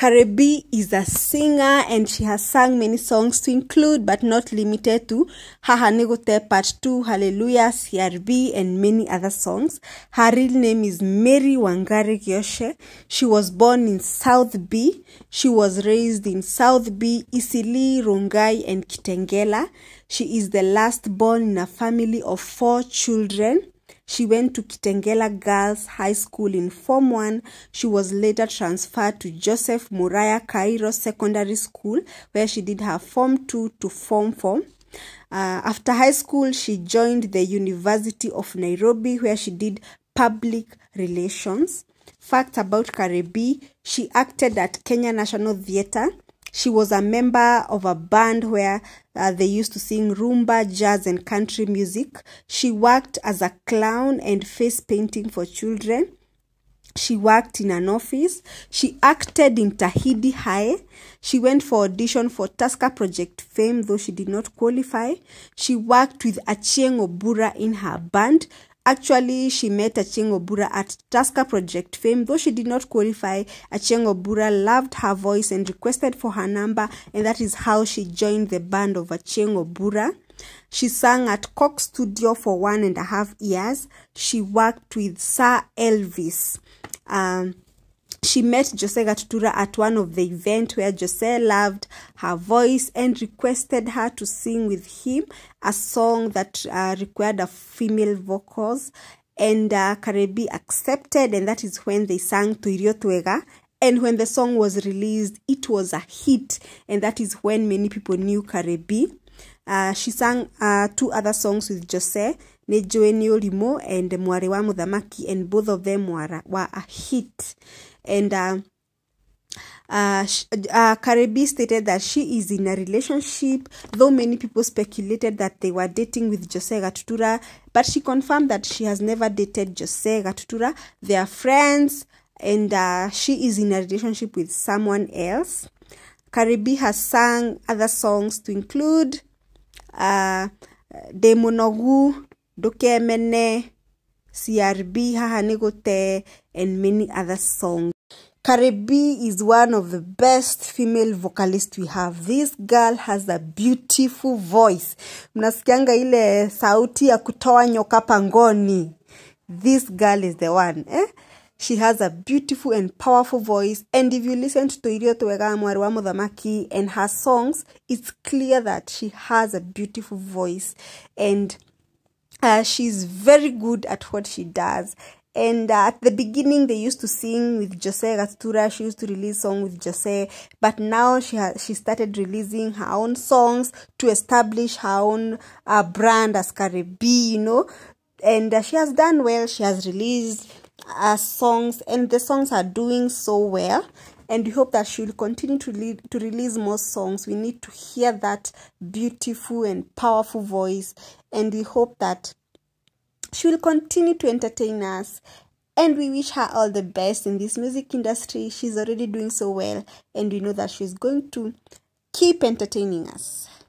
Karebi is a singer and she has sung many songs to include but not limited to Haha Negote Part 2, Hallelujah, CRB and many other songs. Her real name is Mary Wangari Kioshe. She was born in South B. She was raised in South B, Isili, Rongai and Kitengela. She is the last born in a family of four children. She went to Kitengela Girls High School in Form 1. She was later transferred to Joseph Muraya Cairo Secondary School, where she did her Form 2 to Form 4. Uh, after high school, she joined the University of Nairobi, where she did public relations. Fact about Karebi, she acted at Kenya National Theatre she was a member of a band where uh, they used to sing rumba, jazz, and country music. She worked as a clown and face painting for children. She worked in an office. She acted in Tahidi High. She went for audition for Tusker Project Fame, though she did not qualify. She worked with Achieng Obura in her band. Actually, she met Acheng Bura at Tusker Project Fame. Though she did not qualify, Acheng Bura loved her voice and requested for her number, and that is how she joined the band of Acheng Bura. She sang at Cox Studio for one and a half years. She worked with Sir Elvis. Um, she met Jose Gatutura at one of the events where Jose loved her voice and requested her to sing with him a song that uh, required a female vocals. And uh, Karebi accepted, and that is when they sang Tuirio Tuega and when the song was released, it was a hit. And that is when many people knew Karebi uh, she sang uh, two other songs with Jose, Nejoe Limo and Mware wa and both of them were, were a hit. And uh, uh, uh, Karebi stated that she is in a relationship, though many people speculated that they were dating with Jose Gatutura, but she confirmed that she has never dated Jose Gatutura. They are friends, and uh, she is in a relationship with someone else. Karibi has sung other songs to include uh, ndå Dokemene, CRB, Hahanigote, and many other songs. Karibi is one of the best female vocalists we have. This girl has a beautiful voice. Mnasikianga ile sauti ya kutoa nyoka pangoni. This girl is the one. Eh? She has a beautiful and powerful voice, and if you listen to Toirio Tuega Mwari wa and her songs, it's clear that she has a beautiful voice and uh, she's very good at what she does. And uh, at the beginning, they used to sing with Jose Gatura. She used to release song with Jose, but now she has she started releasing her own songs to establish her own uh, brand as Caribbean, you know. And uh, she has done well. She has released uh, songs and the songs are doing so well and we hope that she'll continue to to release more songs we need to hear that beautiful and powerful voice and we hope that she will continue to entertain us and we wish her all the best in this music industry she's already doing so well and we know that she's going to keep entertaining us